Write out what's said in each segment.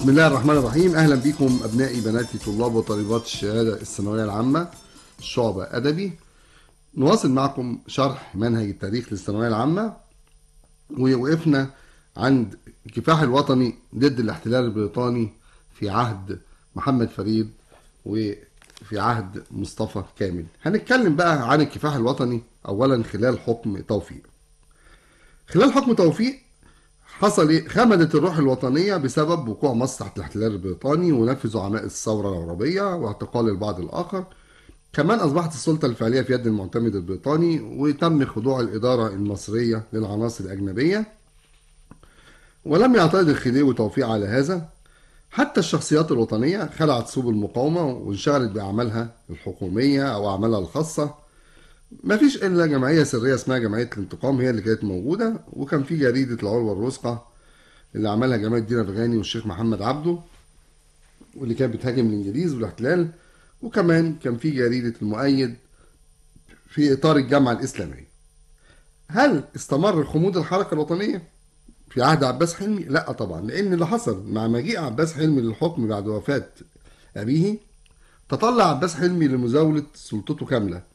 بسم الله الرحمن الرحيم اهلا بكم ابنائي بناتي طلاب وطالبات الشهاده الثانويه العامه شعبه ادبي نواصل معكم شرح منهج التاريخ للثانويه العامه ووقفنا عند الكفاح الوطني ضد الاحتلال البريطاني في عهد محمد فريد وفي عهد مصطفى كامل هنتكلم بقى عن الكفاح الوطني اولا خلال حكم توفيق خلال حكم توفيق حصل ايه؟ خمدت الروح الوطنية بسبب وقوع مصر تحت الاحتلال البريطاني ونفذ زعماء الثورة العربية واعتقال البعض الآخر كمان أصبحت السلطة الفعلية في يد المعتمد البريطاني وتم خضوع الإدارة المصرية للعناصر الأجنبية ولم يعترض الخديوي توفيق على هذا حتى الشخصيات الوطنية خلعت ثوب المقاومة وانشغلت بأعمالها الحكومية أو أعمالها الخاصة ما فيش إلا جمعية سرية اسمها جمعية الانتقام هي اللي كانت موجودة وكان في جريدة العروة الرزقه اللي عملها جمال الدين أفغاني والشيخ محمد عبده واللي كانت بتهاجم الإنجليز والاحتلال وكمان كان في جريدة المؤيد في إطار الجامعة الإسلامية هل استمر خمود الحركة الوطنية في عهد عباس حلمي؟ لا طبعا لأن اللي حصل مع مجيء عباس حلمي للحكم بعد وفاة أبيه تطلع عباس حلمي لمزاولة سلطته كاملة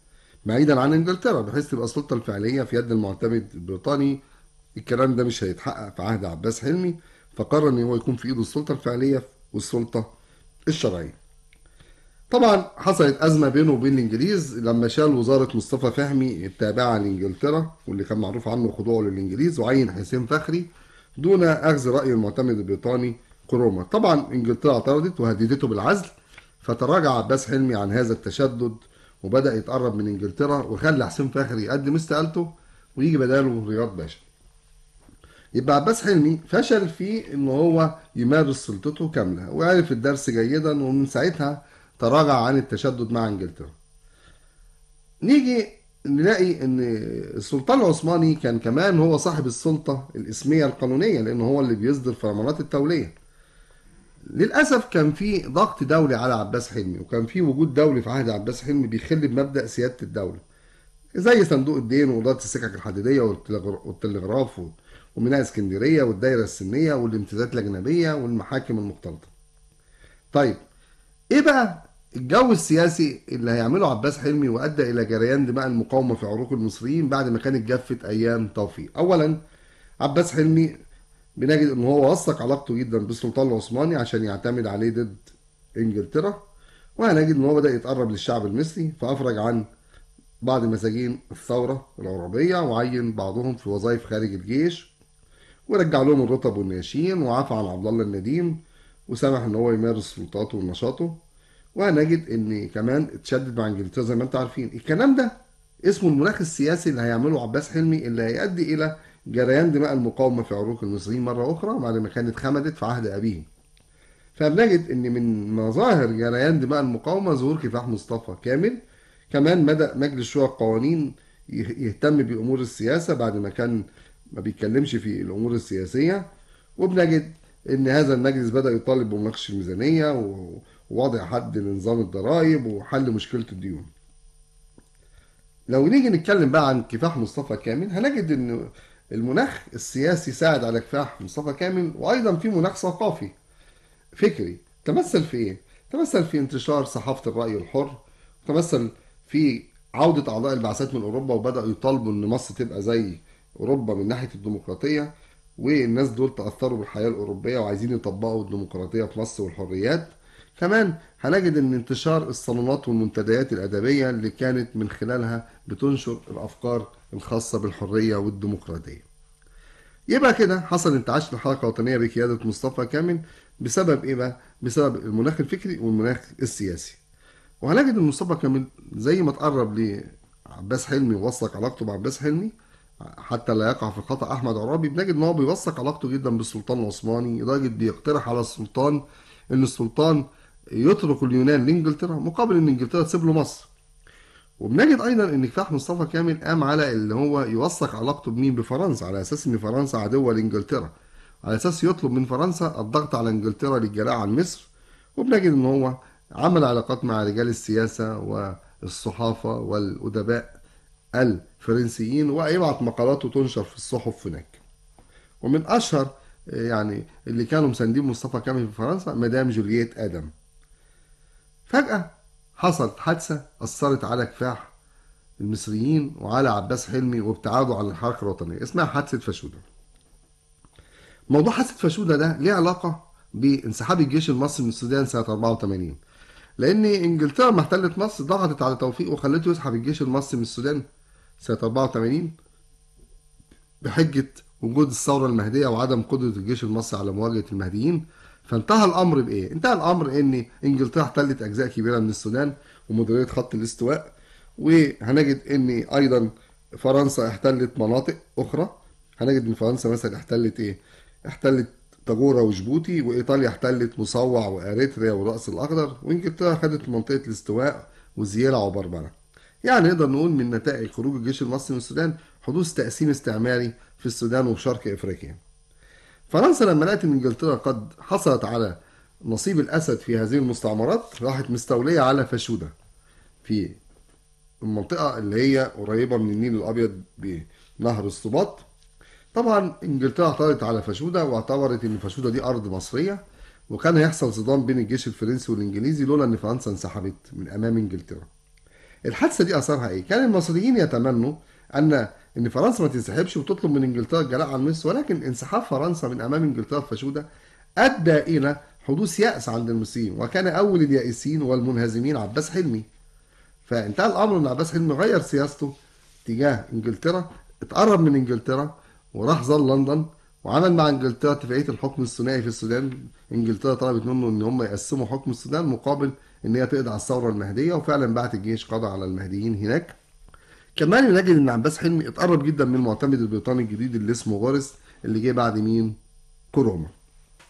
بعيدا عن انجلترا بحيث تبقى السلطه الفعليه في يد المعتمد البريطاني الكلام ده مش هيتحقق في عهد عباس حلمي فقرر ان هو يكون في ايده السلطه الفعليه والسلطه الشرعيه طبعا حصلت أزمة بينه وبين الإنجليز لما شال وزارة مصطفى فهمي التابعة لإنجلترا واللي كان معروف عنه خضوعه للإنجليز وعين حسين فخري دون أخذ رأي المعتمد البريطاني كروما طبعا إنجلترا اعترضت وهددته بالعزل فتراجع عباس حلمي عن هذا التشدد وبدا يتقرب من انجلترا وخلى حسين فاخر يقدم استقالته ويجي بداله رياض باشا يبقى عباس حلمي فشل في ان هو يمارس سلطته كامله وعرف الدرس جيدا ومن ساعتها تراجع عن التشدد مع انجلترا نيجي نلاقي ان السلطان العثماني كان كمان هو صاحب السلطه الاسميه القانونيه لان هو اللي بيصدر فرمانات التوليه للأسف كان في ضغط دولي على عباس حلمي وكان في وجود دولي في عهد عباس حلمي بيخل بمبدأ سيادة الدولة زي صندوق الدين ووزارة السكك الحديدية والتلغراف وميناء اسكندرية والدائرة السنية والامتيازات الأجنبية والمحاكم المختلطة طيب إيه بقى الجو السياسي اللي هيعمله عباس حلمي وأدى إلى جريان دماء المقاومة في عروق المصريين بعد ما كانت جفت أيام توفيق أولا عباس حلمي بنجد ان هو وثق علاقته جدا بالسلطان العثماني عشان يعتمد عليه ضد انجلترا وهنجد ان هو بدا يتقرب للشعب المصري فافرج عن بعض مساجين الثوره العرابيه وعين بعضهم في وظائف خارج الجيش ورجع لهم الرطب والنياشين وعفى عن عبد الله النديم وسمح ان هو يمارس سلطاته ونشاطه وهنجد ان كمان اتشدد مع انجلترا زي ما انتم عارفين الكلام ده اسمه المناخ السياسي اللي هيعمله عباس حلمي اللي هيؤدي الى جريان دماء المقاومة في عروق المصريين مرة أخرى بعد ما كانت خمدت في عهد أبيهم فبنجد أن من مظاهر جريان دماء المقاومة ظهور كفاح مصطفى كامل كمان بدأ مجلس شورى القوانين يهتم بأمور السياسة بعد ما كان ما بيتكلمش في الأمور السياسية وبنجد ان هذا المجلس بدا يطالب بمناقشه الميزانيه ووضع حد لنظام الضرائب وحل مشكله الديون لو نيجي نتكلم بقى عن كفاح مصطفى كامل هنجد ان المناخ السياسي ساعد على كفاح مصطفى كامل وأيضا في مناخ ثقافي فكري تمثل في إيه؟ تمثل في انتشار صحافة الرأي الحر تمثل في عودة أعضاء البعثات من أوروبا وبدأوا يطالبوا إن مصر تبقى زي أوروبا من ناحية الديمقراطية والناس دول تأثروا بالحياة الأوروبية وعايزين يطبقوا الديمقراطية في مصر والحريات كمان هنجد ان انتشار الصالونات والمنتديات الأدبية اللي كانت من خلالها بتنشر الافكار الخاصه بالحريه والديمقراطيه يبقى كده حصل انتعاش الحركه الوطنيه بقياده مصطفى كامل بسبب ايه بقى بسبب المناخ الفكري والمناخ السياسي وهنجد ان مصطفى كامل زي ما تقرب لعباس حلمي ووثق علاقته بعباس حلمي حتى لا يقع في خطا احمد عرابي بنجد ان هو بيوثق علاقته جدا بالسلطان العثماني لدرجه بيقترح على السلطان ان السلطان يترك اليونان لانجلترا مقابل ان انجلترا تسيب له مصر وبنجد ايضا ان كفاح مصطفى كامل قام على اللي هو يوثق علاقته بمين بفرنسا على اساس ان فرنسا عدوه لانجلترا على اساس يطلب من فرنسا الضغط على انجلترا للجلاء عن مصر وبنجد ان هو عمل علاقات مع رجال السياسه والصحافه والادباء الفرنسيين ويبعت مقالاته تنشر في الصحف هناك ومن اشهر يعني اللي كانوا مساندين مصطفى كامل في فرنسا مدام جولييت ادم فجاه حصلت حادثة أثرت على كفاح المصريين وعلى عباس حلمي وابتعاده عن الحركة الوطنية اسمها حادثة فاشودة موضوع حادثة فاشودة ده ليه علاقة بانسحاب الجيش المصري من السودان سنة 84 لأن إنجلترا لما احتلت مصر ضغطت على توفيق وخلته يسحب الجيش المصري من السودان سنة 84 بحجة وجود الثورة المهدية وعدم قدرة الجيش المصري على مواجهة المهديين فانتهى الامر بايه؟ انتهى الامر ان انجلترا احتلت اجزاء كبيره من السودان ومديريه خط الاستواء وهنجد ان ايضا فرنسا احتلت مناطق اخرى هنجد ان فرنسا مثلا احتلت ايه؟ احتلت تاجورا وجيبوتي وايطاليا احتلت مصوع واريتريا والراس الاخضر وانجلترا خدت منطقه الاستواء وزياله وبربره. يعني نقدر نقول من نتائج خروج الجيش المصري من السودان حدوث تقسيم استعماري في السودان وفي شرق افريقيا. فرنسا لما لقت ان انجلترا قد حصلت على نصيب الاسد في هذه المستعمرات راحت مستوليه على فاشوده في المنطقه اللي هي قريبه من النيل الابيض بنهر السباط طبعا انجلترا اعترضت على فاشوده واعتبرت ان فاشوده دي ارض مصريه وكان هيحصل صدام بين الجيش الفرنسي والانجليزي لولا ان فرنسا انسحبت من امام انجلترا الحادثه دي اثرها ايه كان المصريين يتمنوا ان ان فرنسا ما تنسحبش وتطلب من انجلترا الجلاء عن مصر ولكن انسحاب فرنسا من امام انجلترا الفاشوده ادى الى حدوث يأس عند المصريين وكان اول اليائسين والمنهزمين عباس حلمي فانتهى الامر ان عباس حلمي غير سياسته تجاه انجلترا اتقرب من انجلترا وراح زار لندن وعمل مع انجلترا اتفاقيه الحكم الثنائي في السودان انجلترا طلبت منه ان هم يقسموا حكم السودان مقابل ان هي تقضي على الثوره المهديه وفعلا بعت الجيش قضى على المهديين هناك كمان لنجد ان عباس حلمي اتقرب جدا من المعتمد البريطاني الجديد اللي اسمه غارس اللي جه بعد مين؟ كورونا.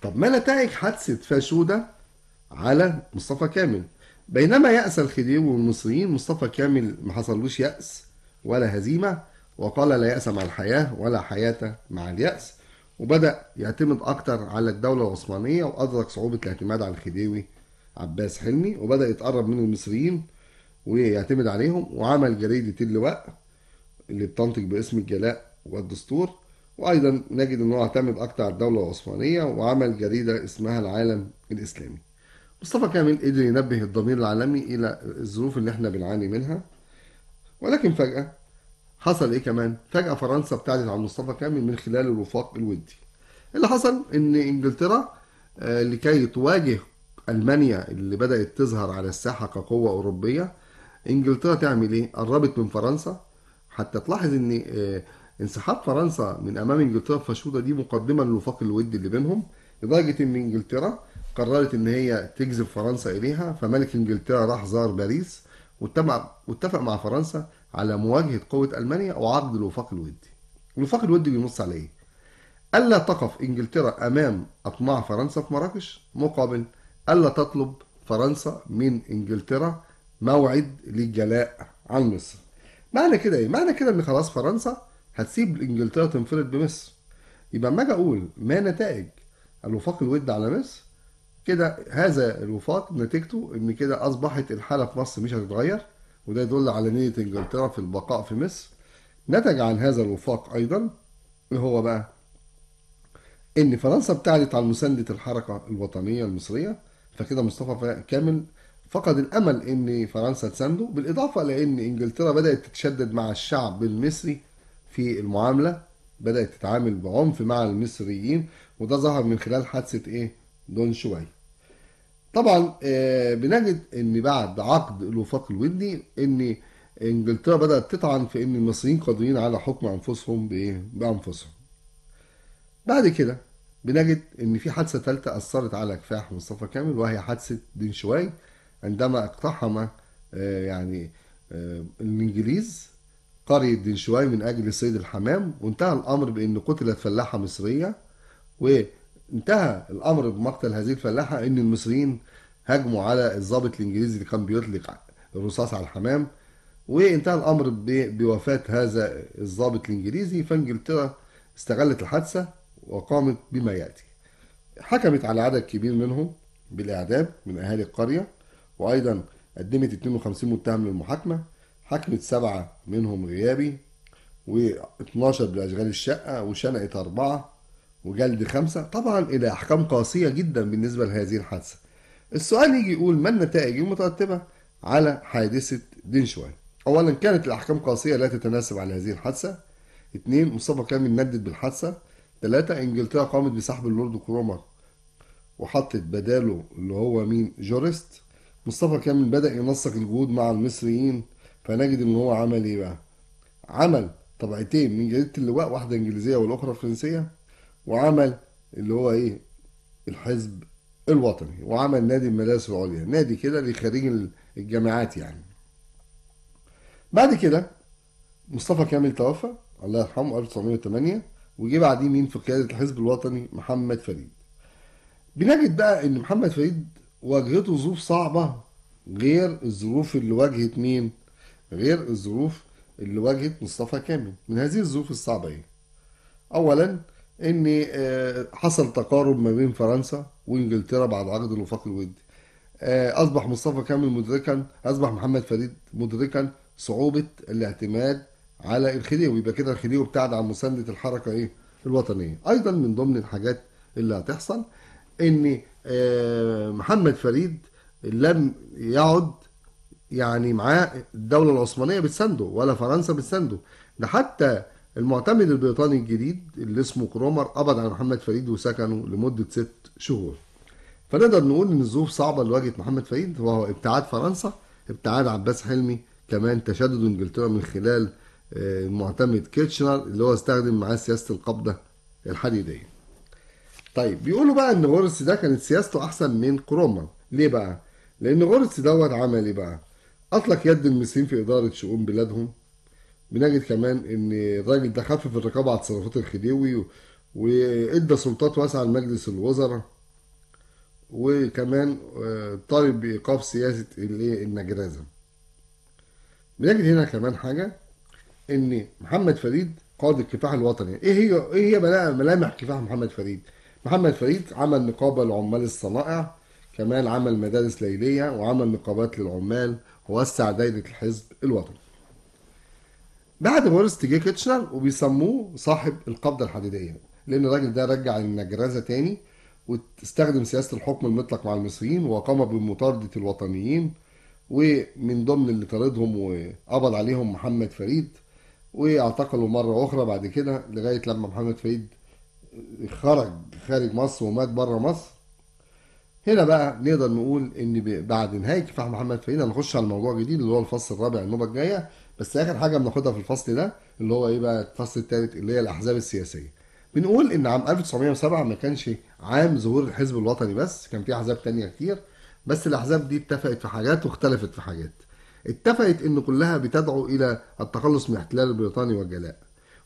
طب ما نتائج حادثه فاشوده على مصطفى كامل بينما يأس الخديوي والمصريين مصطفى كامل ما حصلوش يأس ولا هزيمة وقال لا يأس مع الحياة ولا حياة مع اليأس وبدأ يعتمد أكتر على الدولة العثمانية وأدرك صعوبة الاعتماد على الخديوي عباس حلمي وبدأ يتقرب من المصريين ويعتمد عليهم وعمل جريدة اللواء اللي بتنطق باسم الجلاء والدستور وأيضا نجد أنه اعتمد أكتر على الدولة العثمانية وعمل جريدة اسمها العالم الإسلامي مصطفى كامل قدر ينبه الضمير العالمي إلى الظروف اللي احنا بنعاني منها ولكن فجأة حصل إيه كمان؟ فجأة فرنسا ابتعدت عن مصطفى كامل من خلال الوفاق الودي اللي حصل إن إنجلترا آه، لكي تواجه ألمانيا اللي بدأت تظهر على الساحة كقوة أوروبية انجلترا تعمل ايه؟ قربت من فرنسا حتى تلاحظ ان آه، انسحاب فرنسا من امام انجلترا في دي مقدمه للوفاق الودي اللي بينهم لدرجه ان انجلترا قررت ان هي تجذب فرنسا اليها فملك انجلترا راح زار باريس واتفق مع فرنسا على مواجهه قوه المانيا وعرض الوفاق الودي. الوفاق الودي بينص على ايه؟ الا تقف انجلترا امام اطماع فرنسا في مراكش مقابل الا تطلب فرنسا من انجلترا موعد للجلاء عن مصر معنى كده ايه معنى كده ان خلاص فرنسا هتسيب انجلترا تنفرد بمصر يبقى اما اجي اقول ما نتائج الوفاق الود على مصر كده هذا الوفاق نتيجته ان كده اصبحت الحاله في مصر مش هتتغير وده يدل على نيه انجلترا في البقاء في مصر نتج عن هذا الوفاق ايضا اللي هو بقى ان فرنسا ابتعدت عن مسانده الحركه الوطنيه المصريه فكده مصطفى كامل فقد الأمل أن فرنسا تسانده بالإضافة لأن إنجلترا بدأت تتشدد مع الشعب المصري في المعاملة بدأت تتعامل بعنف مع المصريين وده ظهر من خلال حادثة إيه دون شوي طبعا آه، بنجد أن بعد عقد الوفاق الودي أن إنجلترا بدأت تطعن في أن المصريين قادرين على حكم أنفسهم بإيه بأنفسهم بعد كده بنجد ان في حادثه ثالثه اثرت على كفاح مصطفى كامل وهي حادثه دين شوي عندما اقتحم آه، يعني آه، الإنجليز قرية دنشواي من أجل صيد الحمام وانتهى الأمر بأن قتلت فلاحة مصرية وانتهى الأمر بمقتل هذه الفلاحة أن المصريين هجموا على الضابط الإنجليزي اللي كان بيطلق الرصاص على الحمام وانتهى الأمر بوفاة هذا الضابط الإنجليزي فإنجلترا استغلت الحادثة وقامت بما يأتي حكمت على عدد كبير منهم بالإعدام من أهالي القرية وأيضا قدمت 52 متهم للمحاكمة حكمت سبعة منهم غيابي و12 بأشغال الشقة وشنقت أربعة وجلد خمسة طبعا إلى أحكام قاسية جدا بالنسبة لهذه الحادثة السؤال يجي يقول ما النتائج المترتبة على حادثة دينشوان أولا كانت الأحكام قاسية لا تتناسب على هذه الحادثة اثنين مصطفى كامل ندد بالحادثة ثلاثة انجلترا قامت بسحب اللورد كرومر وحطت بداله اللي هو مين جورست مصطفى كامل بدأ ينسق الجهود مع المصريين فنجد ان هو عمل ايه بقى عمل طبعتين من جريدة اللواء واحدة انجليزية والاخرى فرنسية وعمل اللي هو ايه الحزب الوطني وعمل نادي المدارس العليا نادي كده لخريج الجامعات يعني بعد كده مصطفى كامل توفى الله يرحمه 1908 وجه بعديه مين في قيادة الحزب الوطني محمد فريد بنجد بقى ان محمد فريد واجهته ظروف صعبة غير الظروف اللي واجهت مين؟ غير الظروف اللي واجهت مصطفى كامل من هذه الظروف الصعبة ايه؟ أولا إن آه، حصل تقارب ما بين فرنسا وإنجلترا بعد عقد الوفاق الودي آه، أصبح مصطفى كامل مدركا أصبح محمد فريد مدركا صعوبة الاعتماد على الخديوي يبقى كده الخديوي ابتعد عن مساندة الحركة إيه؟ الوطنية أيضا من ضمن الحاجات اللي هتحصل إن آه، محمد فريد لم يعد يعني معاه الدولة العثمانية بتسنده ولا فرنسا بتسنده ده حتى المعتمد البريطاني الجديد اللي اسمه كرومر قبض على محمد فريد وسكنه لمدة ست شهور فنقدر نقول ان الظروف صعبة واجهت محمد فريد وهو ابتعاد فرنسا ابتعاد عباس حلمي كمان تشدد انجلترا من خلال آه، المعتمد كيتشنر اللي هو استخدم معاه سياسة القبضة الحديدية طيب بيقولوا بقى ان غورس ده كانت سياسته احسن من كروما ليه بقى لان غورس دوت عمل ايه بقى اطلق يد المصريين في اداره شؤون بلادهم بنجد كمان ان الراجل ده خفف الرقابه على تصرفات الخديوي وادى سلطات واسعه لمجلس الوزراء وكمان آه، طالب بايقاف سياسه الايه النجرازه بنجد هنا كمان حاجه ان محمد فريد قائد الكفاح الوطني ايه هي ايه هي ملامح كفاح محمد فريد محمد فريد عمل نقابة لعمال الصنائع كمان عمل مدارس ليلية وعمل نقابات للعمال ووسع دايرة الحزب الوطني بعد موريس تيجي كيتشنر وبيسموه صاحب القبضة الحديدية لأن الراجل ده رجع النجرزة تاني واستخدم سياسة الحكم المطلق مع المصريين وقام بمطاردة الوطنيين ومن ضمن اللي طاردهم وقبض عليهم محمد فريد واعتقلوا مرة أخرى بعد كده لغاية لما محمد فريد خرج خارج مصر ومات بره مصر هنا بقى نقدر نقول ان بعد نهايه كفاح محمد فايدة هنخش على موضوع جديد اللي هو الفصل الرابع النوبه الجايه بس اخر حاجه بناخدها في الفصل ده اللي هو ايه بقى الفصل الثالث اللي هي الاحزاب السياسيه بنقول ان عام 1907 ما كانش عام ظهور الحزب الوطني بس كان في احزاب تانية كتير بس الاحزاب دي اتفقت في حاجات واختلفت في حاجات اتفقت ان كلها بتدعو الى التخلص من الاحتلال البريطاني والجلاء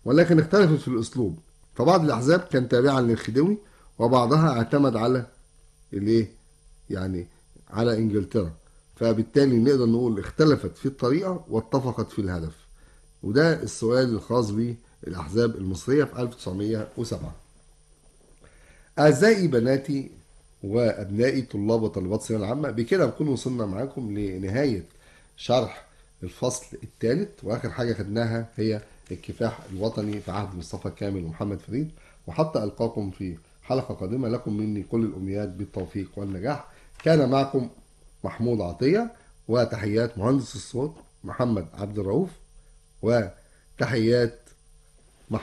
ولكن اختلفت في الاسلوب فبعض الأحزاب كان تابعا للخديوي وبعضها اعتمد على الايه يعني على انجلترا فبالتالي نقدر نقول اختلفت في الطريقة واتفقت في الهدف وده السؤال الخاص بالأحزاب المصرية في 1907 أعزائي بناتي وأبنائي طلاب وطالبات الثانوية العامة بكده نكون وصلنا معاكم لنهاية شرح الفصل الثالث وآخر حاجة خدناها هي الكفاح الوطني في عهد مصطفى كامل ومحمد فريد وحتى ألقاكم في حلقة قادمة لكم مني كل الأمنيات بالتوفيق والنجاح كان معكم محمود عطية وتحيات مهندس الصوت محمد عبد الرؤوف وتحيات محمود